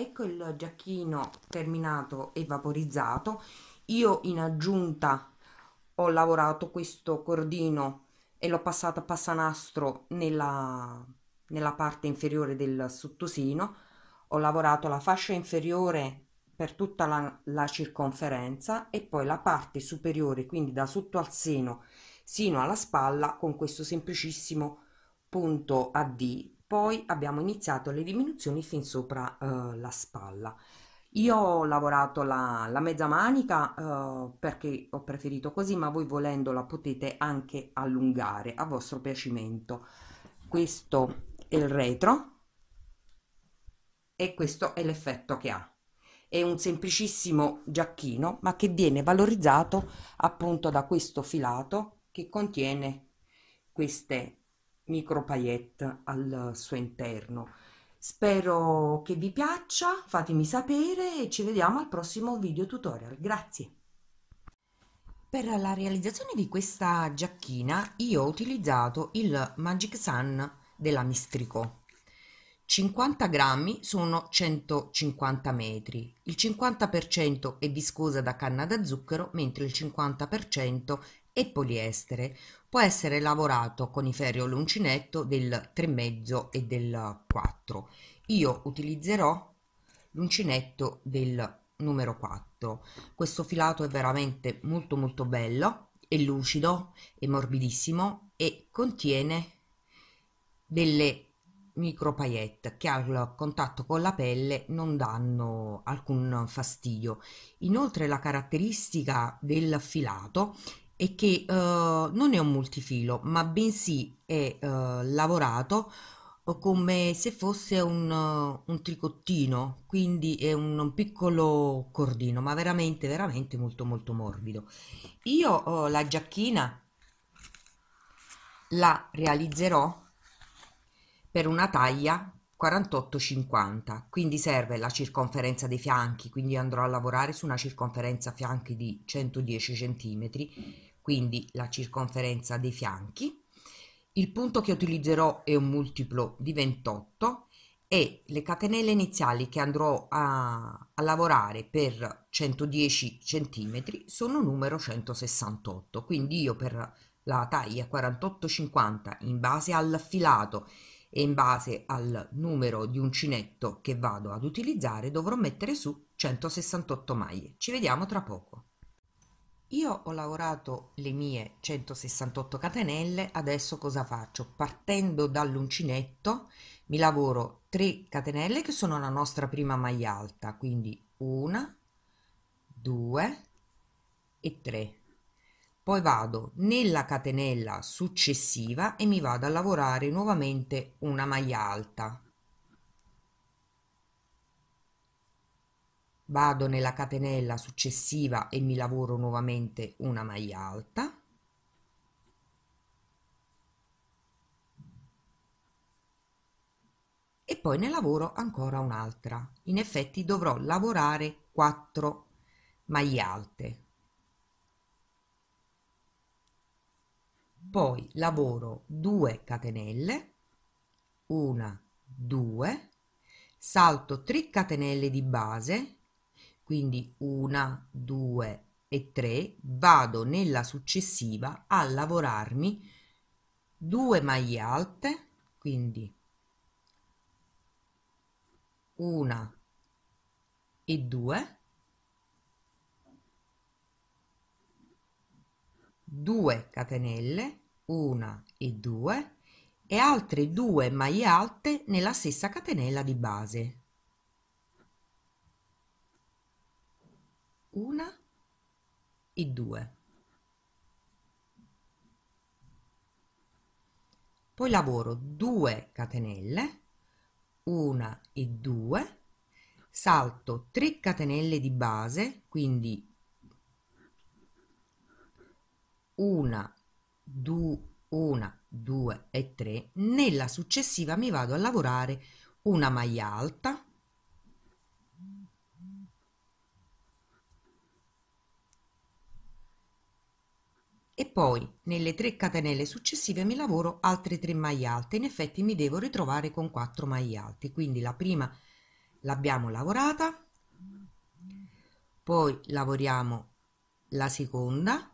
ecco il giacchino terminato e vaporizzato io in aggiunta ho lavorato questo cordino e l'ho passato a passanastro nella, nella parte inferiore del sottosino ho lavorato la fascia inferiore per tutta la, la circonferenza e poi la parte superiore quindi da sotto al seno sino alla spalla con questo semplicissimo punto a D poi abbiamo iniziato le diminuzioni fin sopra eh, la spalla. Io ho lavorato la, la mezza manica eh, perché ho preferito così, ma voi volendo la potete anche allungare a vostro piacimento. Questo è il retro e questo è l'effetto che ha. È un semplicissimo giacchino, ma che viene valorizzato appunto da questo filato che contiene queste micropayette al suo interno. Spero che vi piaccia, fatemi sapere e ci vediamo al prossimo video tutorial. Grazie! Per la realizzazione di questa giacchina io ho utilizzato il Magic Sun della Mistrico. 50 grammi sono 150 metri. Il 50% è viscosa da canna da zucchero, mentre il 50% è poliestere può essere lavorato con i ferri o l'uncinetto del 3,5 e del 4. Io utilizzerò l'uncinetto del numero 4. Questo filato è veramente molto molto bello, è lucido, è morbidissimo e contiene delle micro paillette che al contatto con la pelle non danno alcun fastidio. Inoltre la caratteristica del filato e che eh, non è un multifilo, ma bensì è eh, lavorato eh, come se fosse un, eh, un tricottino, quindi è un, un, piccolo cordino, ma veramente, veramente molto, molto morbido. Io oh, la giacchina la realizzerò per una taglia 48-50, quindi serve la circonferenza dei fianchi, quindi andrò a lavorare su una circonferenza fianchi di 110 centimetri quindi la circonferenza dei fianchi. Il punto che utilizzerò è un multiplo di 28 e le catenelle iniziali che andrò a, a lavorare per 110 cm sono numero 168, quindi io per la taglia 48-50 in base al filato e in base al numero di uncinetto che vado ad utilizzare dovrò mettere su 168 maglie. Ci vediamo tra poco. Io ho lavorato le mie 168 catenelle, adesso cosa faccio? Partendo dall'uncinetto mi lavoro 3 catenelle che sono la nostra prima maglia alta, quindi una, due e tre. Poi vado nella catenella successiva e mi vado a lavorare nuovamente una maglia alta, vado nella catenella successiva e mi lavoro nuovamente una maglia alta e poi ne lavoro ancora un'altra in effetti dovrò lavorare 4 maglie alte poi lavoro 2 catenelle una 2 salto 3 catenelle di base quindi una, due e tre, vado nella successiva a lavorarmi due maglie alte, quindi una e due, due catenelle, una e due, e altre due maglie alte nella stessa catenella di base, una e due. Poi lavoro 2 catenelle, una e due, salto 3 catenelle di base, quindi una, 2, 1, 2 e 3, nella successiva mi vado a lavorare una maglia alta, e poi nelle tre catenelle successive mi lavoro altre tre maglie alte in effetti mi devo ritrovare con 4 maglie alte quindi la prima l'abbiamo lavorata poi lavoriamo la seconda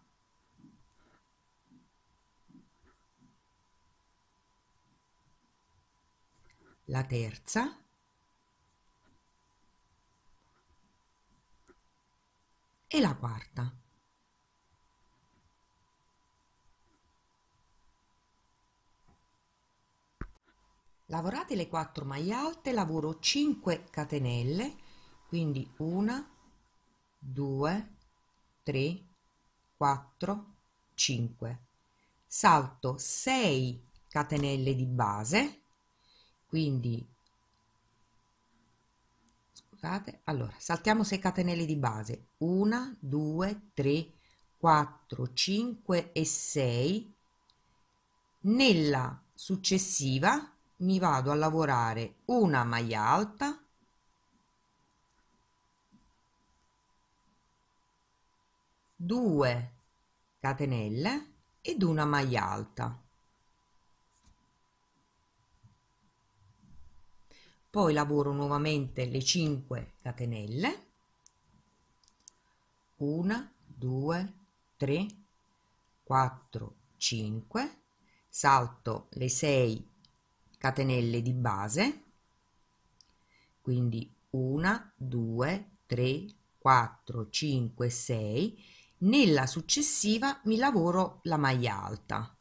la terza e la quarta lavorate le 4 maglie alte lavoro 5 catenelle quindi 1 2 3 4 5 salto 6 catenelle di base quindi scusate allora saltiamo 6 catenelle di base 1 2 3 4 5 e 6 nella successiva mi vado a lavorare una maglia alta due catenelle ed una maglia alta poi lavoro nuovamente le 5 catenelle 1 2 3 4 5 salto le 6 catenelle di base quindi 1 2 3 4 5 6 nella successiva mi lavoro la maglia alta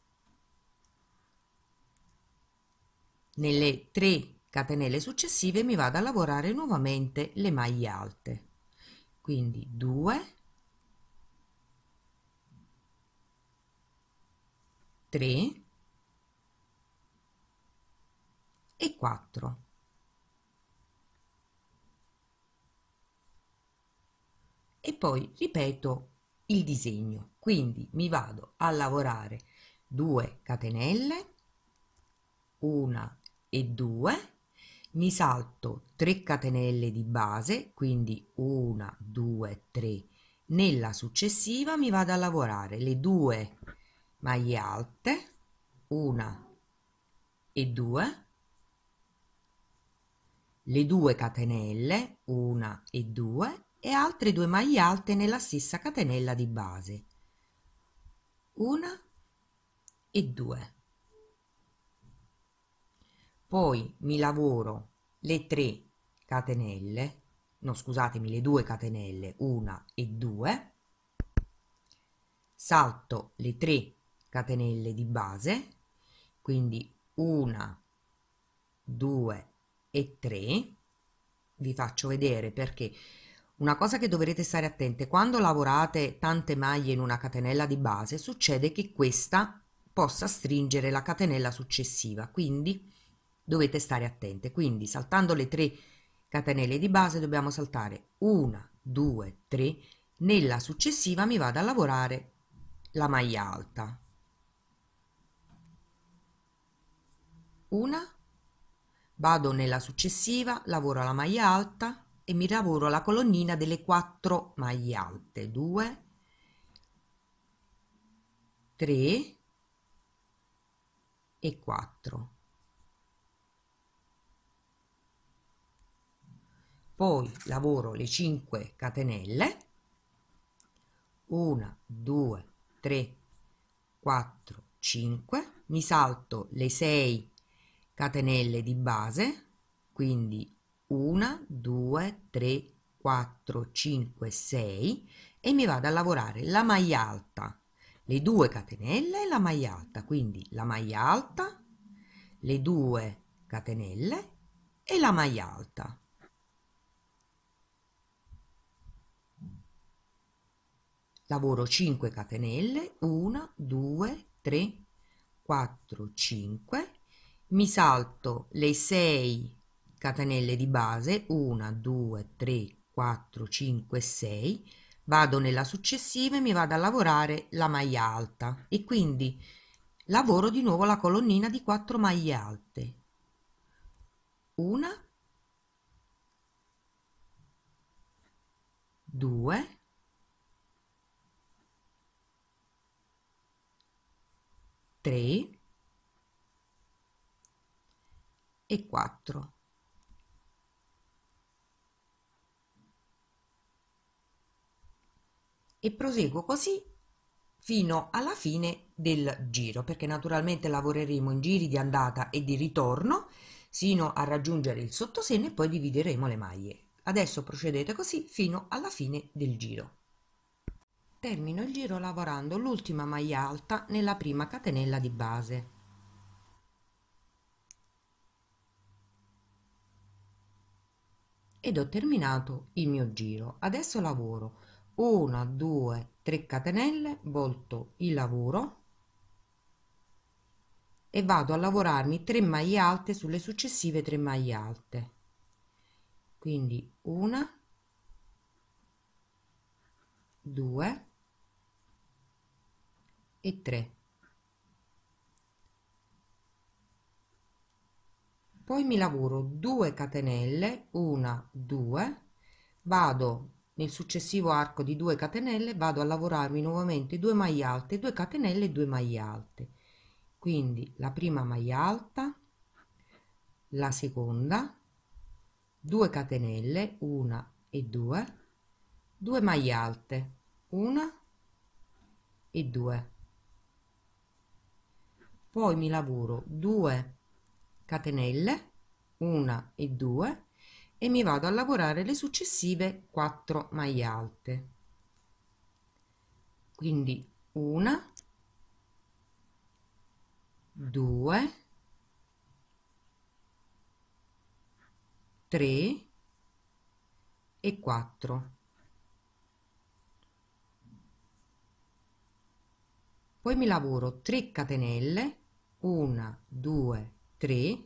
nelle 3 catenelle successive mi vado a lavorare nuovamente le maglie alte quindi 2 3 e quattro. E poi ripeto il disegno, quindi mi vado a lavorare 2 catenelle, 1 e 2, mi salto 3 catenelle di base, quindi 1, 2, 3, nella successiva mi vado a lavorare le due maglie alte, 1 e 2, le due catenelle, una e due, e altre due maglie alte nella stessa catenella di base, una e due. Poi mi lavoro le tre catenelle, no scusatemi, le due catenelle, una e due, salto le tre catenelle di base, quindi una, due e 3 vi faccio vedere perché una cosa che dovrete stare attenti quando lavorate tante maglie in una catenella di base succede che questa possa stringere la catenella successiva quindi dovete stare attenti quindi saltando le 3 catenelle di base dobbiamo saltare una, due, tre. nella successiva mi vado a lavorare la maglia alta una Vado nella successiva, lavoro la maglia alta e mi lavoro la colonnina delle 4 maglie alte. 2, 3 e 4. Poi lavoro le 5 catenelle. 1, 2, 3, 4, 5. Mi salto le 6 catenelle di base, quindi 1, 2, 3, 4, 5, 6 e mi vado a lavorare la maglia alta, le due catenelle e la maglia alta, quindi la maglia alta, le due catenelle e la maglia alta. Lavoro 5 catenelle, 1, 2, 3, 4, 5 mi salto le 6 catenelle di base 1 2 3 4 5 6 vado nella successiva e mi vado a lavorare la maglia alta e quindi lavoro di nuovo la colonnina di 4 maglie alte una 2 3 e 4. e proseguo così fino alla fine del giro perché naturalmente lavoreremo in giri di andata e di ritorno sino a raggiungere il sottoseno e poi divideremo le maglie adesso procedete così fino alla fine del giro termino il giro lavorando l'ultima maglia alta nella prima catenella di base ed ho terminato il mio giro. Adesso lavoro 1, 2, 3 catenelle, volto il lavoro e vado a lavorarmi 3 maglie alte sulle successive 3 maglie alte. Quindi una, 2 e 3 poi mi lavoro 2 catenelle 1 2 vado nel successivo arco di 2 catenelle vado a lavorarmi nuovamente 2 maglie alte 2 catenelle 2 maglie alte quindi la prima maglia alta la seconda 2 catenelle 1 e 2 2 maglie alte 1 e 2 poi mi lavoro 2 catenelle 1 e 2 e mi vado a lavorare le successive 4 maglie alte quindi 1 2 3 e 4 poi mi lavoro 3 catenelle 1 2 3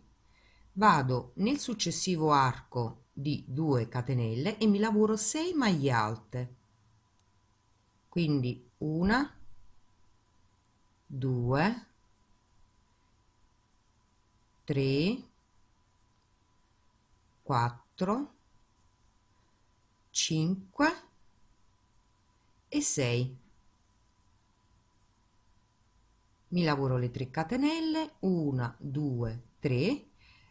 vado nel successivo arco di 2 catenelle e mi lavoro 6 maglie alte quindi una 2 3 4 5 e 6 mi lavoro le 3 catenelle 1 2 3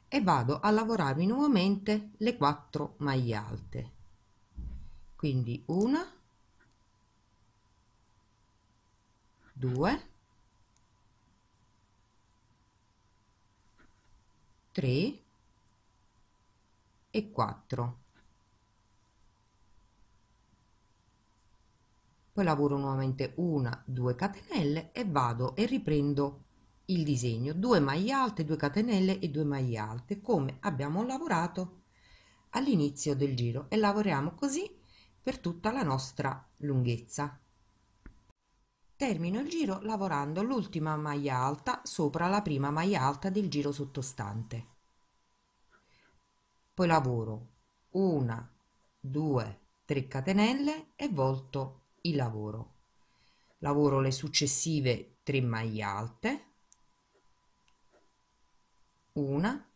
e vado a lavorarmi nuovamente le 4 maglie alte quindi una 2 3 e 4 poi lavoro nuovamente una, due catenelle e vado e riprendo il disegno, due maglie alte, due catenelle e due maglie alte, come abbiamo lavorato all'inizio del giro e lavoriamo così per tutta la nostra lunghezza. Termino il giro lavorando l'ultima maglia alta sopra la prima maglia alta del giro sottostante. Poi lavoro una, due, 3 catenelle e volto il lavoro. Lavoro le successive 3 maglie alte, una,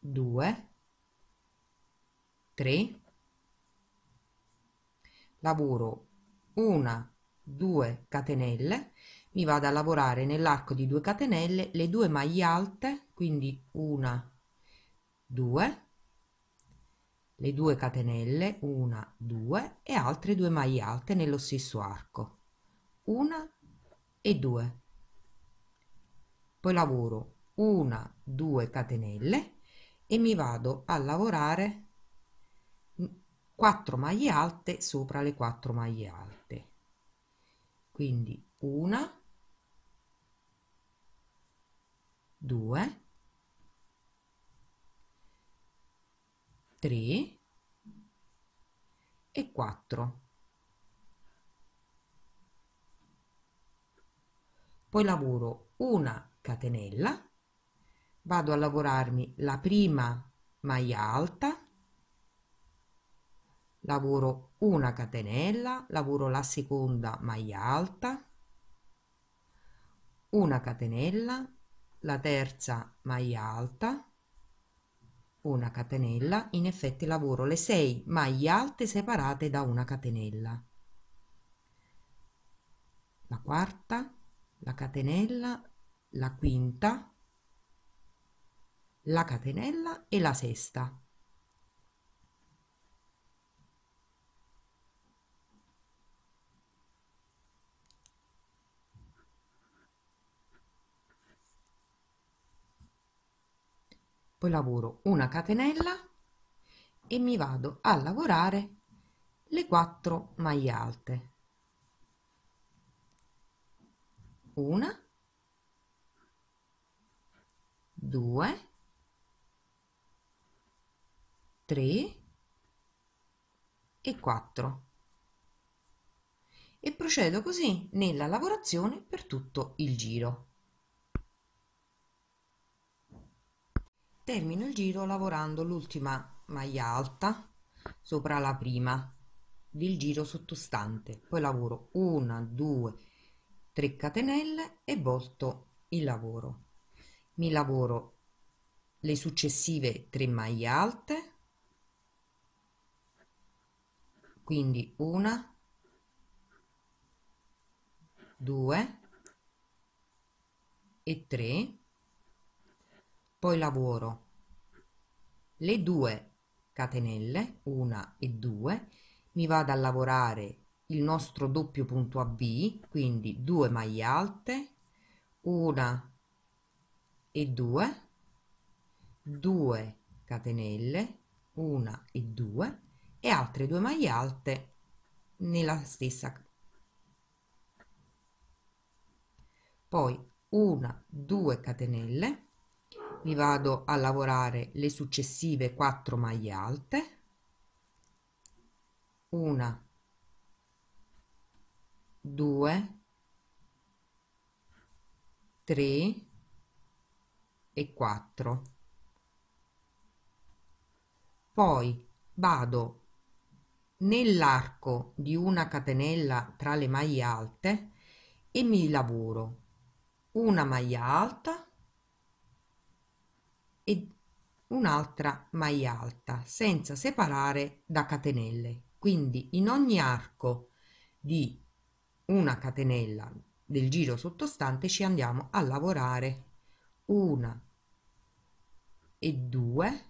due, tre, lavoro una, due catenelle, mi vado a lavorare nell'arco di 2 catenelle le due maglie alte, quindi una, due, le due catenelle, una, due e altre due maglie alte nello stesso arco, una e due. Poi lavoro una, due catenelle e mi vado a lavorare 4 maglie alte sopra le 4 maglie alte. Quindi una, due 3 e 4. Poi lavoro una catenella, vado a lavorarmi la prima maglia alta, lavoro una catenella, lavoro la seconda maglia alta, una catenella, la terza maglia alta, una catenella, in effetti lavoro le 6 maglie alte separate da una catenella. La quarta, la catenella, la quinta, la catenella e la sesta. poi lavoro una catenella e mi vado a lavorare le 4 maglie alte una due tre e 4 e procedo così nella lavorazione per tutto il giro termino il giro lavorando l'ultima maglia alta sopra la prima del giro sottostante poi lavoro 1 2 3 catenelle e volto il lavoro mi lavoro le successive 3 maglie alte quindi una 2 e 3 poi lavoro. Le due catenelle, una e due, mi vado a lavorare il nostro doppio punto AB, quindi due maglie alte, una e due, 2 catenelle, una e due, e altre due maglie alte nella stessa poi una, due catenelle mi vado a lavorare le successive 4 maglie alte una 2 3 e 4 poi vado nell'arco di una catenella tra le maglie alte e mi lavoro una maglia alta e un'altra maglia alta senza separare da catenelle quindi in ogni arco di una catenella del giro sottostante ci andiamo a lavorare una e due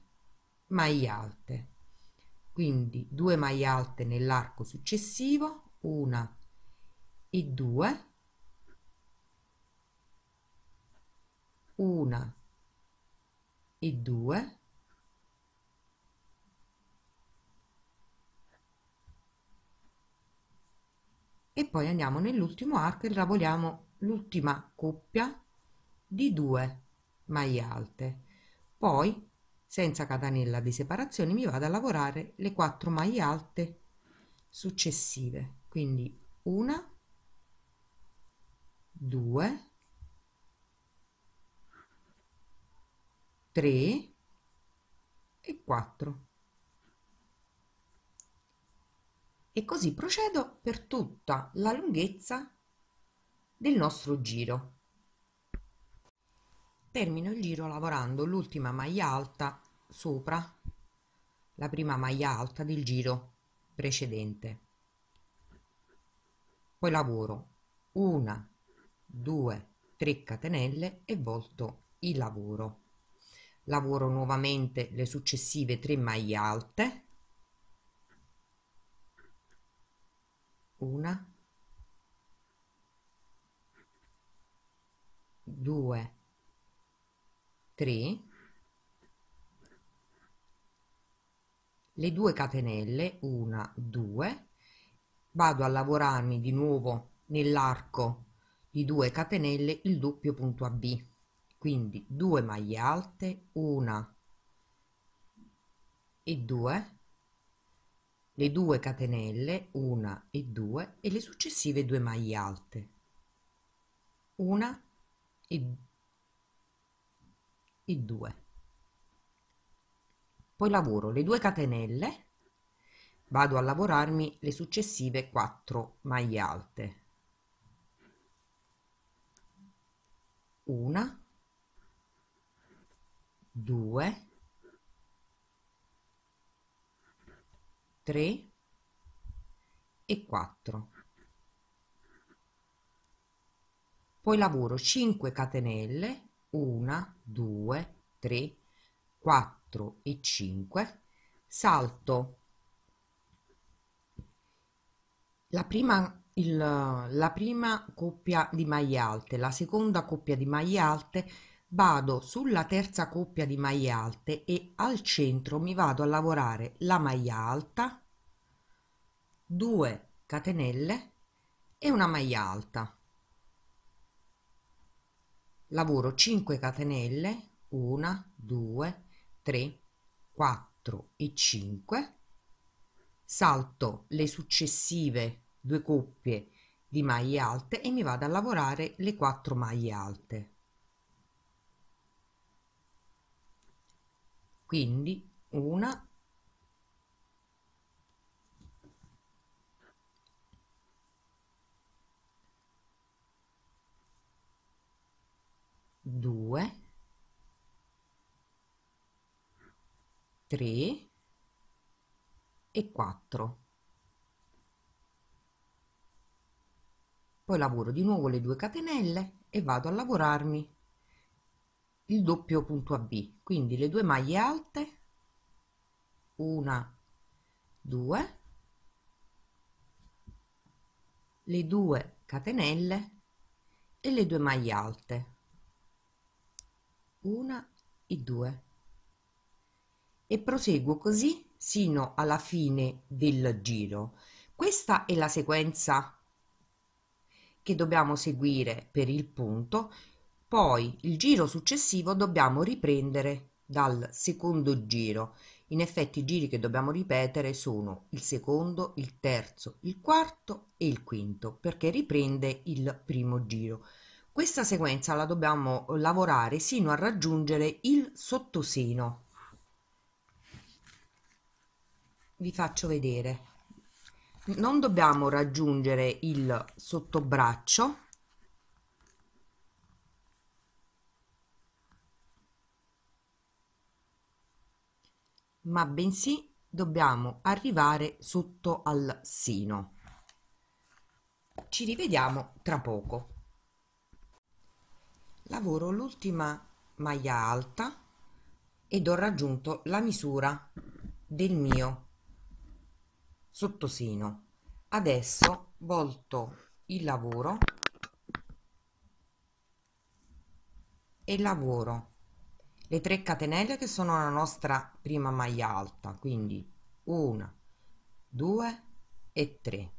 maglie alte quindi due maglie alte nell'arco successivo una e due una e due e poi andiamo nell'ultimo arco e lavoriamo l'ultima coppia di due maglie alte poi senza catenella di separazione mi vado a lavorare le 4 maglie alte successive quindi una 2 3 e 4. E così procedo per tutta la lunghezza del nostro giro. Termino il giro lavorando l'ultima maglia alta sopra la prima maglia alta del giro precedente. Poi lavoro una, due, tre catenelle e volto il lavoro lavoro nuovamente le successive 3 maglie alte una, due, tre, le due catenelle, una, due, vado a lavorarmi di nuovo nell'arco di 2 catenelle il doppio punto AB quindi due maglie alte una e due le due catenelle una e due e le successive due maglie alte una e, e due poi lavoro le due catenelle vado a lavorarmi le successive 4 maglie alte una due tre e quattro poi lavoro 5 catenelle 1 2 3 4 e 5 salto la prima il, la prima coppia di maglie alte la seconda coppia di maglie alte vado sulla terza coppia di maglie alte e al centro mi vado a lavorare la maglia alta 2 catenelle e una maglia alta lavoro 5 catenelle 1 2 3 4 e 5 salto le successive due coppie di maglie alte e mi vado a lavorare le 4 maglie alte Quindi una due tre e quattro poi lavoro di nuovo le due catenelle e vado a lavorarmi il doppio punto a b quindi le due maglie alte una due le due catenelle e le due maglie alte una e due e proseguo così sino alla fine del giro questa è la sequenza che dobbiamo seguire per il punto poi il giro successivo dobbiamo riprendere dal secondo giro. In effetti i giri che dobbiamo ripetere sono il secondo, il terzo, il quarto e il quinto perché riprende il primo giro. Questa sequenza la dobbiamo lavorare sino a raggiungere il sottoseno. Vi faccio vedere. Non dobbiamo raggiungere il sottobraccio ma bensì dobbiamo arrivare sotto al sino. Ci rivediamo tra poco. Lavoro l'ultima maglia alta ed ho raggiunto la misura del mio sottosino. Adesso volto il lavoro e lavoro le 3 catenelle che sono la nostra prima maglia alta quindi 1 2 e 3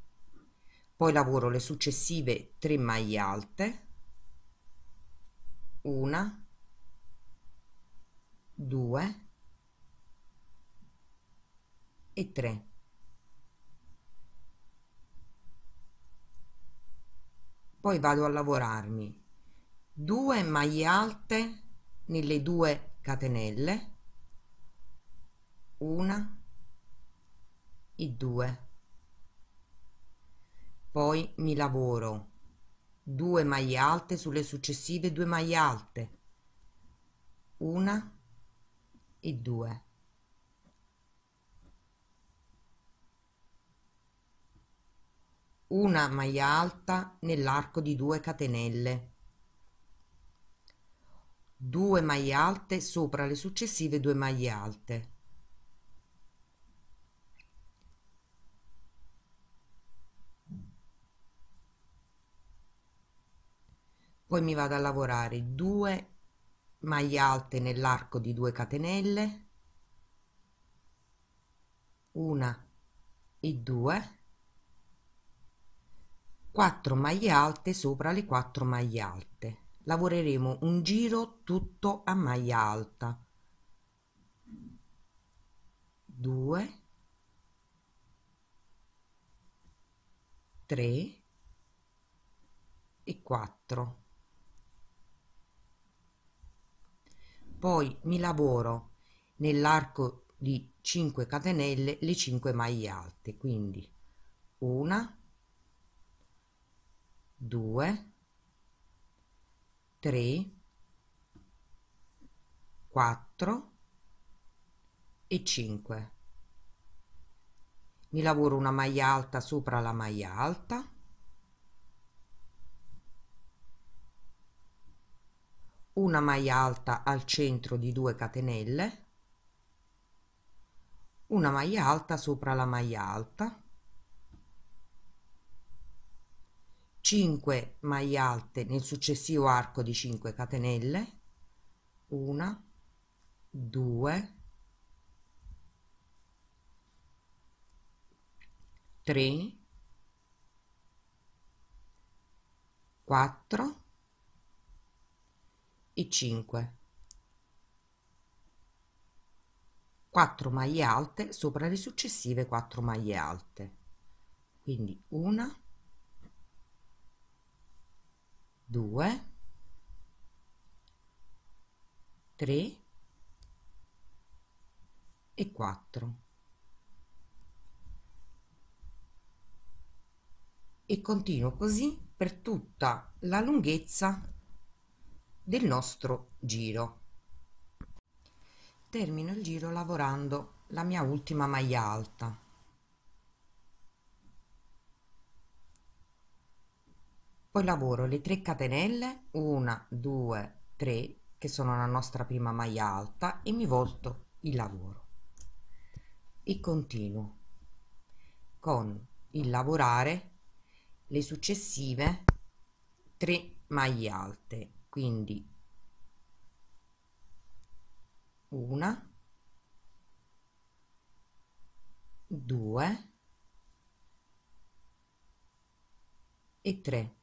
poi lavoro le successive 3 maglie alte 1 2 e 3 poi vado a lavorarmi 2 maglie alte nelle due catenelle una e due poi mi lavoro 2 maglie alte sulle successive 2 maglie alte una e due una maglia alta nell'arco di 2 catenelle 2 maglie alte sopra le successive 2 maglie alte poi mi vado a lavorare 2 maglie alte nell'arco di 2 catenelle una e due, 4 maglie alte sopra le 4 maglie alte lavoreremo un giro tutto a maglia alta 2 3 e 4 poi mi lavoro nell'arco di 5 catenelle le 5 maglie alte quindi una 2 3, 4 e cinque. Mi lavoro una maglia alta sopra la maglia alta. una maglia alta al centro di 2 catenelle una maglia alta sopra la maglia alta 5 maglie alte nel successivo arco di 5 catenelle 1 2 3 4 e 5 4 maglie alte sopra le successive 4 maglie alte quindi una 2, 3 e 4. E continuo così per tutta la lunghezza del nostro giro. Termino il giro lavorando la mia ultima maglia alta. poi lavoro le 3 catenelle 1 2 3 che sono la nostra prima maglia alta e mi volto il lavoro e continuo con il lavorare le successive 3 maglie alte quindi una due e 3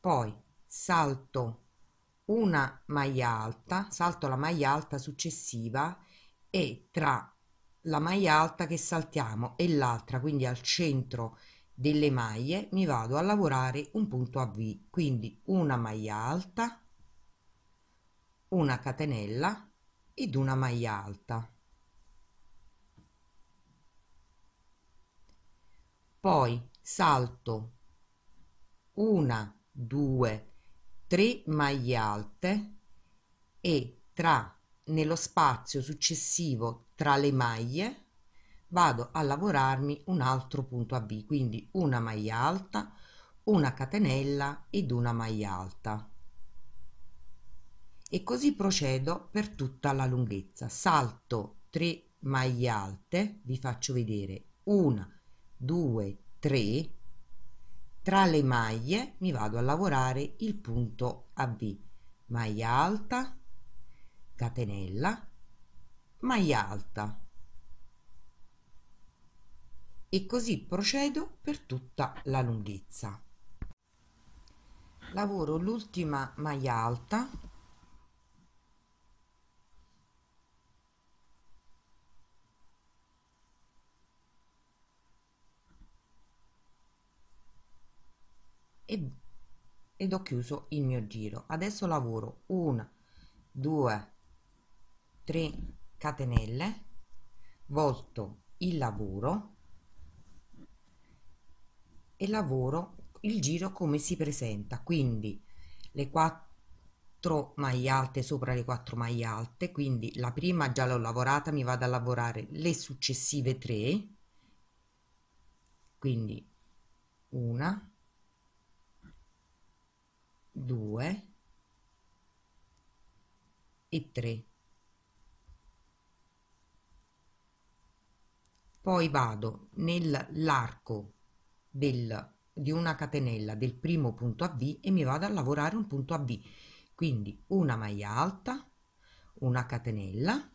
poi salto una maglia alta, salto la maglia alta successiva e tra la maglia alta che saltiamo e l'altra, quindi al centro delle maglie, mi vado a lavorare un punto a V, quindi una maglia alta, una catenella ed una maglia alta. Poi salto una due, tre maglie alte e tra nello spazio successivo tra le maglie vado a lavorarmi un altro punto a B, quindi una maglia alta, una catenella ed una maglia alta. E così procedo per tutta la lunghezza. Salto 3 maglie alte, vi faccio vedere 1, 2, 3, tra le maglie mi vado a lavorare il punto AB maglia alta catenella maglia alta e così procedo per tutta la lunghezza lavoro l'ultima maglia alta ed, ed ho chiuso il mio giro adesso lavoro 1 2 3 catenelle volto il lavoro e lavoro il giro come si presenta quindi le quattro maglie alte sopra le quattro maglie alte quindi la prima già l'ho lavorata mi vado a lavorare le successive 3 quindi una 2 e 3. poi vado nell'arco del di una catenella del primo punto a V e mi vado a lavorare un punto a V quindi una maglia alta una catenella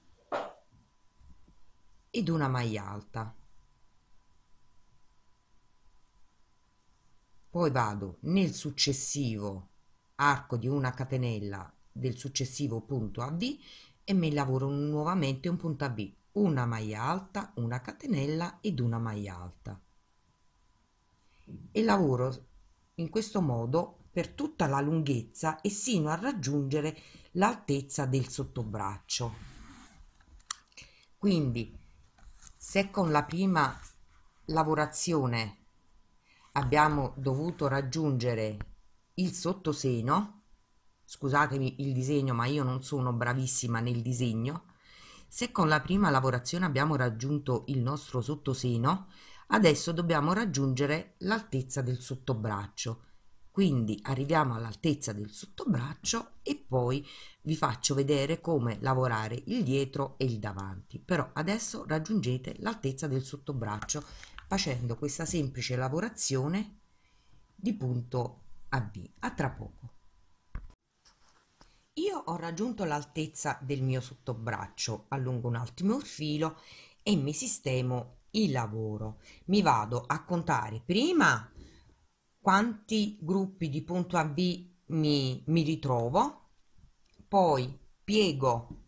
ed una maglia alta poi vado nel successivo arco di una catenella del successivo punto a e mi lavoro nuovamente un punto a una maglia alta, una catenella ed una maglia alta. E lavoro in questo modo per tutta la lunghezza e sino a raggiungere l'altezza del sottobraccio. Quindi se con la prima lavorazione abbiamo dovuto raggiungere il sottoseno, scusatemi il disegno ma io non sono bravissima nel disegno, se con la prima lavorazione abbiamo raggiunto il nostro sottoseno, adesso dobbiamo raggiungere l'altezza del sottobraccio. Quindi arriviamo all'altezza del sottobraccio e poi vi faccio vedere come lavorare il dietro e il davanti. Però adesso raggiungete l'altezza del sottobraccio facendo questa semplice lavorazione di punto a B. A tra poco. Io ho raggiunto l'altezza del mio sottobraccio, allungo un attimo il filo e mi sistemo il lavoro. Mi vado a contare prima quanti gruppi di punto a B mi, mi ritrovo, poi piego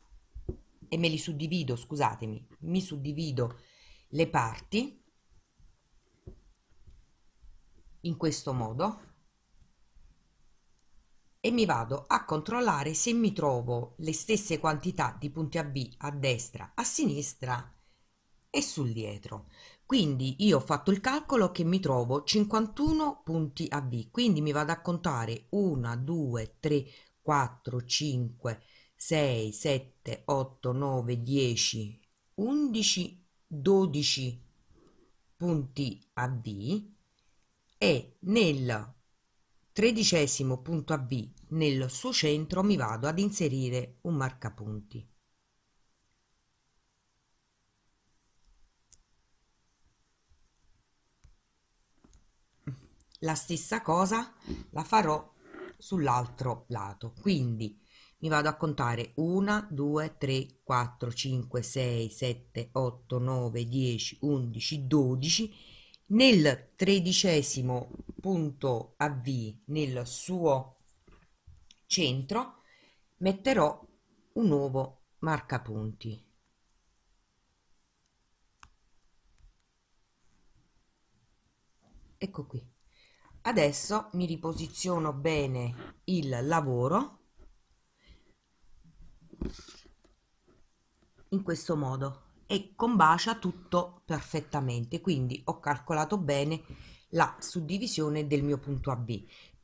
e me li suddivido, scusatemi, mi suddivido le parti in questo modo e mi vado a controllare se mi trovo le stesse quantità di punti a B a destra, a sinistra e sul dietro. Quindi io ho fatto il calcolo che mi trovo 51 punti a B, quindi mi vado a contare 1, 2, 3, 4, 5, 6, 7, 8, 9, 10, 11, 12 punti a B e nel tredicesimo punto a B nel suo centro mi vado ad inserire un marcapunti. La stessa cosa la farò sull'altro lato, quindi mi vado a contare 1, 2, 3, 4, 5, 6, 7, 8, 9, 10, 11, 12 nel tredicesimo punto AV nel suo centro metterò un nuovo marcapunti. Ecco qui. Adesso mi riposiziono bene il lavoro in questo modo e combacia tutto perfettamente quindi ho calcolato bene la suddivisione del mio punto AB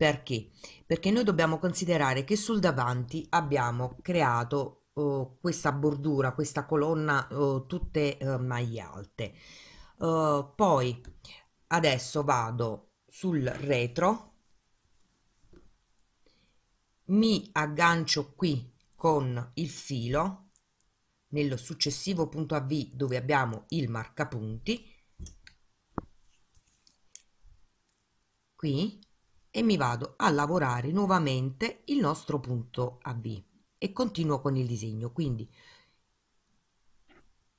perché? Perché noi dobbiamo considerare che sul davanti abbiamo creato oh, questa bordura, questa colonna oh, tutte eh, maglie alte. Uh, poi adesso vado sul retro, mi aggancio qui con il filo nello successivo punto a V dove abbiamo il marcapunti, qui e mi vado a lavorare nuovamente il nostro punto AB e continuo con il disegno. Quindi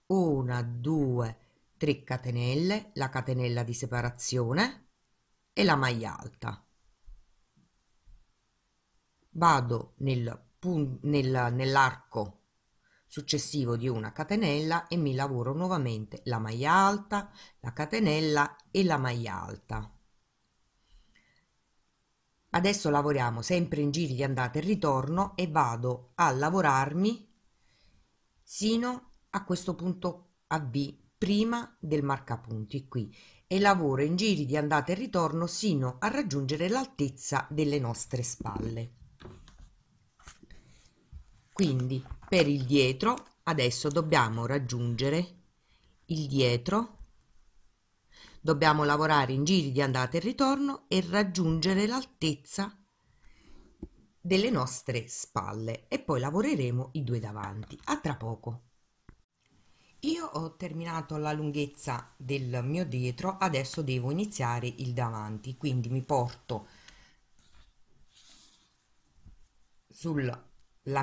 una, due, tre catenelle, la catenella di separazione e la maglia alta. Vado nel, nel, nell'arco successivo di una catenella e mi lavoro nuovamente la maglia alta, la catenella e la maglia alta. Adesso lavoriamo sempre in giri di andata e ritorno e vado a lavorarmi sino a questo punto a B prima del marcapunti qui e lavoro in giri di andata e ritorno sino a raggiungere l'altezza delle nostre spalle. Quindi per il dietro adesso dobbiamo raggiungere il dietro Dobbiamo lavorare in giri di andata e ritorno e raggiungere l'altezza delle nostre spalle e poi lavoreremo i due davanti. A tra poco. Io ho terminato la lunghezza del mio dietro, adesso devo iniziare il davanti, quindi mi porto sulla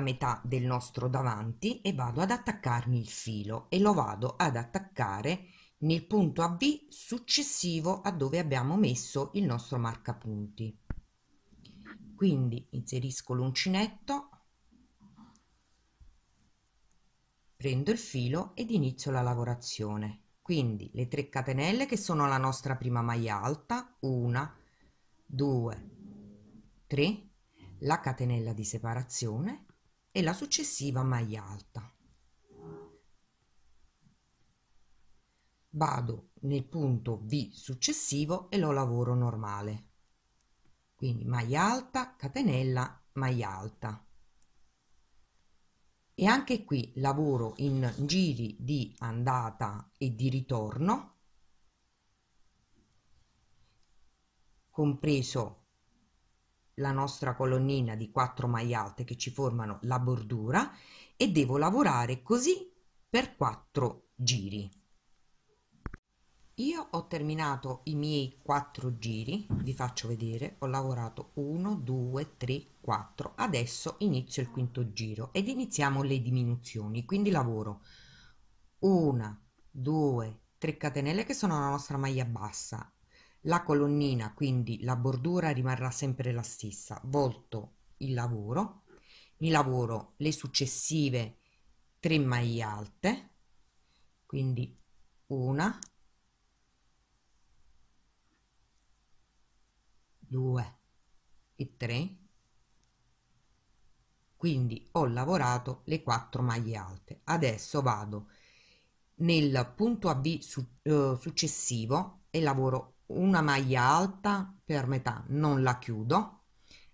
metà del nostro davanti e vado ad attaccarmi il filo e lo vado ad attaccare nel punto AB successivo a dove abbiamo messo il nostro marcapunti. Quindi inserisco l'uncinetto, prendo il filo ed inizio la lavorazione. Quindi le 3 catenelle che sono la nostra prima maglia alta, 1, 2, 3, la catenella di separazione e la successiva maglia alta. vado nel punto V successivo e lo lavoro normale. Quindi maglia alta, catenella, maglia alta. E anche qui lavoro in giri di andata e di ritorno, compreso la nostra colonnina di 4 maglie alte che ci formano la bordura e devo lavorare così per 4 giri io ho terminato i miei quattro giri vi faccio vedere ho lavorato 1 2 3 4 adesso inizio il quinto giro ed iniziamo le diminuzioni quindi lavoro 1 2 3 catenelle che sono la nostra maglia bassa la colonnina quindi la bordura rimarrà sempre la stessa volto il lavoro mi lavoro le successive 3 maglie alte quindi una 2 e 3 quindi ho lavorato le 4 maglie alte adesso vado nel punto a su, eh, successivo e lavoro una maglia alta per metà non la chiudo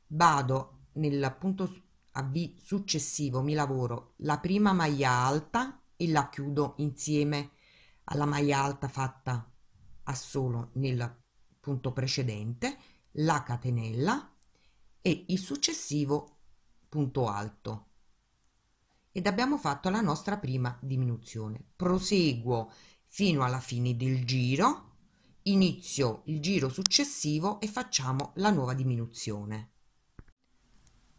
vado nel punto a v successivo mi lavoro la prima maglia alta e la chiudo insieme alla maglia alta fatta a solo nel punto precedente la catenella e il successivo punto alto ed abbiamo fatto la nostra prima diminuzione proseguo fino alla fine del giro inizio il giro successivo e facciamo la nuova diminuzione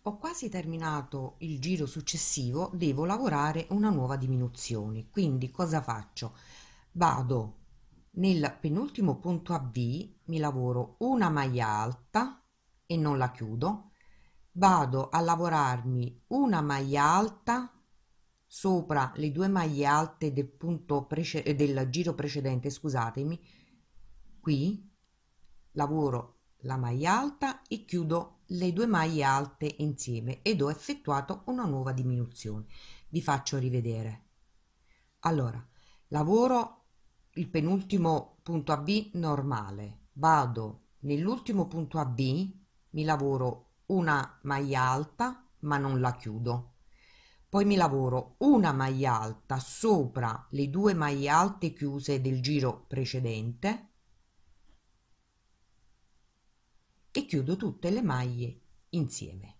ho quasi terminato il giro successivo devo lavorare una nuova diminuzione quindi cosa faccio vado nel penultimo punto a V mi lavoro una maglia alta e non la chiudo vado a lavorarmi una maglia alta sopra le due maglie alte del punto del giro precedente scusatemi qui lavoro la maglia alta e chiudo le due maglie alte insieme ed ho effettuato una nuova diminuzione vi faccio rivedere allora lavoro il penultimo punto AB normale, vado nell'ultimo punto AB, mi lavoro una maglia alta ma non la chiudo, poi mi lavoro una maglia alta sopra le due maglie alte chiuse del giro precedente e chiudo tutte le maglie insieme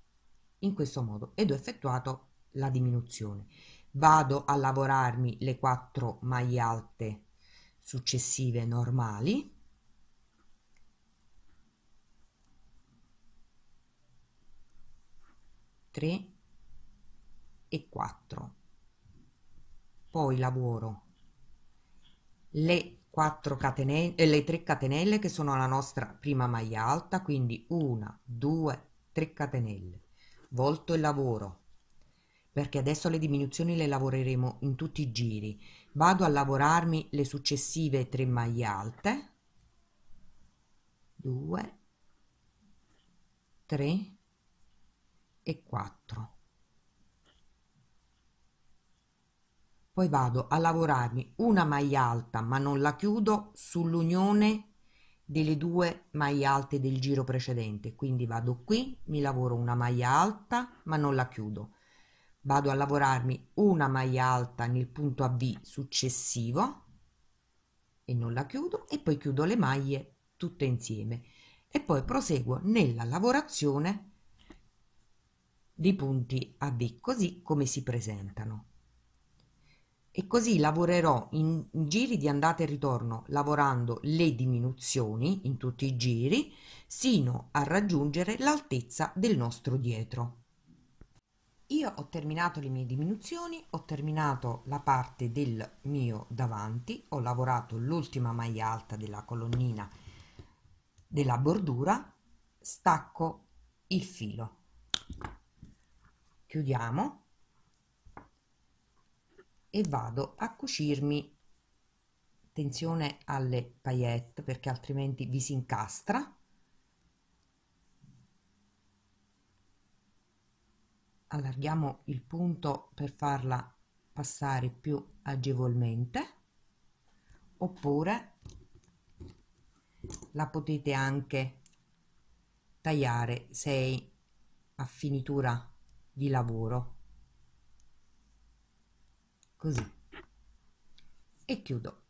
in questo modo ed ho effettuato la diminuzione vado a lavorarmi le quattro maglie alte successive normali tre e quattro poi lavoro le 4 catenelle eh, le 3 catenelle che sono la nostra prima maglia alta quindi una, due, tre catenelle volto il lavoro perché adesso le diminuzioni le lavoreremo in tutti i giri vado a lavorarmi le successive 3 maglie alte 2 3 e 4 poi vado a lavorarmi una maglia alta ma non la chiudo sull'unione delle due maglie alte del giro precedente quindi vado qui mi lavoro una maglia alta ma non la chiudo vado a lavorarmi una maglia alta nel punto a V successivo e non la chiudo e poi chiudo le maglie tutte insieme e poi proseguo nella lavorazione dei punti a V così come si presentano e così lavorerò in giri di andata e ritorno lavorando le diminuzioni in tutti i giri sino a raggiungere l'altezza del nostro dietro io ho terminato le mie diminuzioni, ho terminato la parte del mio davanti, ho lavorato l'ultima maglia alta della colonnina della bordura, stacco il filo, chiudiamo e vado a cucirmi, attenzione alle paillette perché altrimenti vi si incastra, allarghiamo il punto per farla passare più agevolmente oppure la potete anche tagliare se è a finitura di lavoro così e chiudo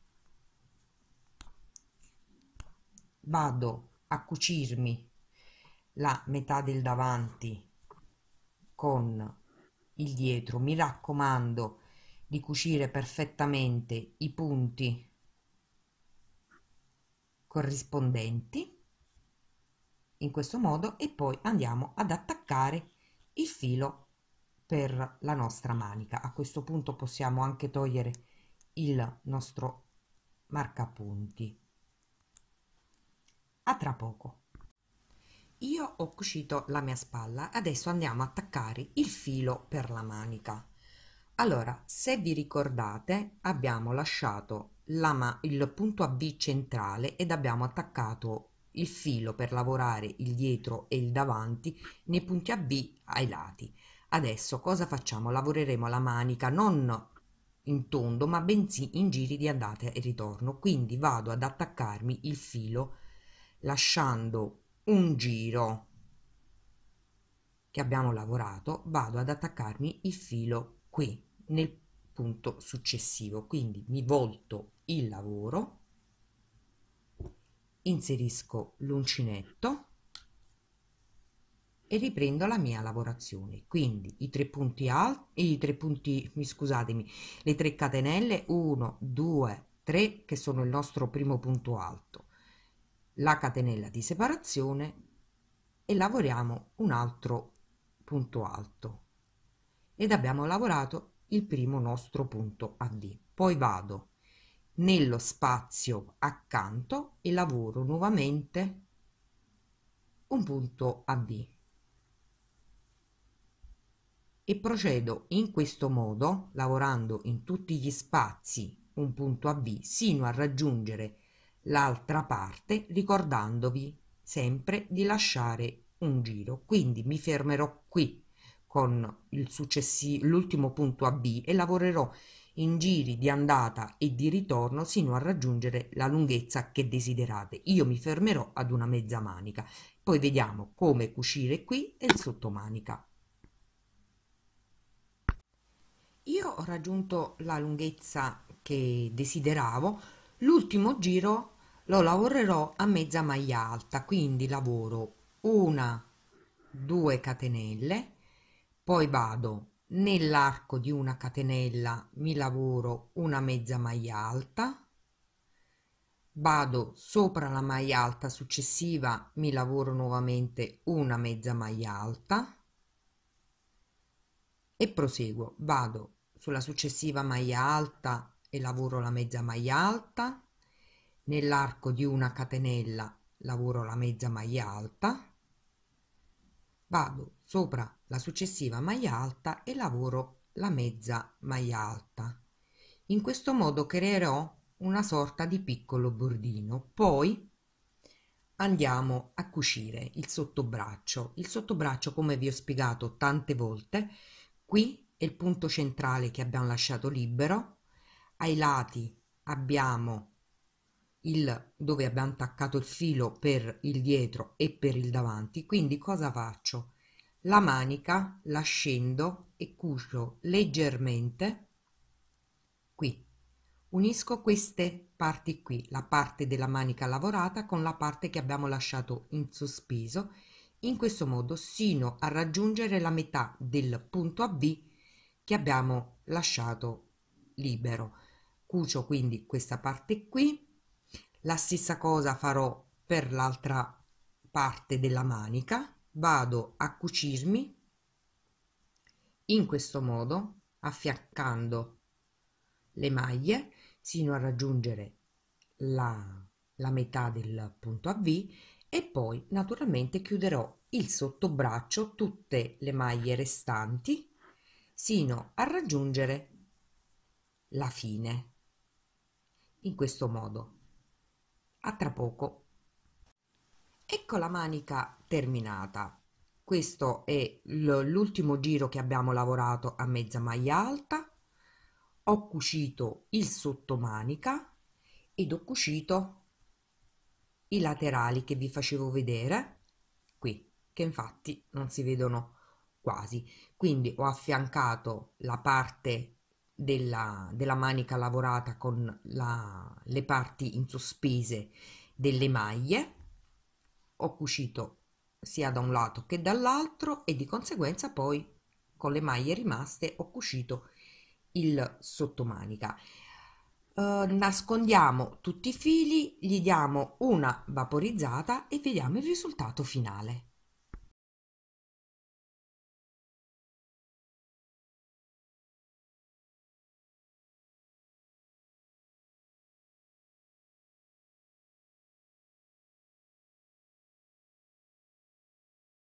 vado a cucirmi la metà del davanti con il dietro mi raccomando di cucire perfettamente i punti corrispondenti in questo modo e poi andiamo ad attaccare il filo per la nostra manica a questo punto possiamo anche togliere il nostro marcapunti a tra poco io ho cucito la mia spalla adesso andiamo a attaccare il filo per la manica allora se vi ricordate abbiamo lasciato la il punto AB centrale ed abbiamo attaccato il filo per lavorare il dietro e il davanti nei punti AB ai lati adesso cosa facciamo lavoreremo la manica non in tondo ma bensì in giri di andata e ritorno quindi vado ad attaccarmi il filo lasciando un giro che abbiamo lavorato vado ad attaccarmi il filo qui nel punto successivo quindi mi volto il lavoro inserisco l'uncinetto e riprendo la mia lavorazione quindi i tre punti alti i tre punti mi scusatemi le tre catenelle 1 2 3 che sono il nostro primo punto alto la catenella di separazione e lavoriamo un altro punto alto ed abbiamo lavorato il primo nostro punto AD. Poi vado nello spazio accanto e lavoro nuovamente un punto AD e procedo in questo modo lavorando in tutti gli spazi un punto AB sino a raggiungere il l'altra parte ricordandovi sempre di lasciare un giro. Quindi mi fermerò qui con il l'ultimo punto a B e lavorerò in giri di andata e di ritorno sino a raggiungere la lunghezza che desiderate. Io mi fermerò ad una mezza manica, poi vediamo come cucire qui e il sottomanica. Io ho raggiunto la lunghezza che desideravo, l'ultimo giro lo lavorerò a mezza maglia alta quindi lavoro una due catenelle poi vado nell'arco di una catenella mi lavoro una mezza maglia alta vado sopra la maglia alta successiva mi lavoro nuovamente una mezza maglia alta e proseguo vado sulla successiva maglia alta e lavoro la mezza maglia alta nell'arco di una catenella lavoro la mezza maglia alta vado sopra la successiva maglia alta e lavoro la mezza maglia alta in questo modo creerò una sorta di piccolo bordino poi andiamo a cucire il sottobraccio il sottobraccio come vi ho spiegato tante volte qui è il punto centrale che abbiamo lasciato libero ai lati abbiamo il dove abbiamo attaccato il filo per il dietro e per il davanti quindi cosa faccio la manica la scendo e cucio leggermente qui unisco queste parti qui la parte della manica lavorata con la parte che abbiamo lasciato in sospeso in questo modo sino a raggiungere la metà del punto AB che abbiamo lasciato libero cucio quindi questa parte qui la stessa cosa farò per l'altra parte della manica. Vado a cucirmi in questo modo affiaccando le maglie sino a raggiungere la, la metà del punto a V e poi naturalmente chiuderò il sottobraccio tutte le maglie restanti sino a raggiungere la fine in questo modo a tra poco. Ecco la manica terminata. Questo è l'ultimo giro che abbiamo lavorato a mezza maglia alta. Ho cucito il sottomanica ed ho cucito i laterali che vi facevo vedere qui, che infatti non si vedono quasi. Quindi ho affiancato la parte della, della manica lavorata con la, le parti in sospese delle maglie ho cucito sia da un lato che dall'altro e di conseguenza poi con le maglie rimaste ho cucito il sottomanica eh, nascondiamo tutti i fili gli diamo una vaporizzata e vediamo il risultato finale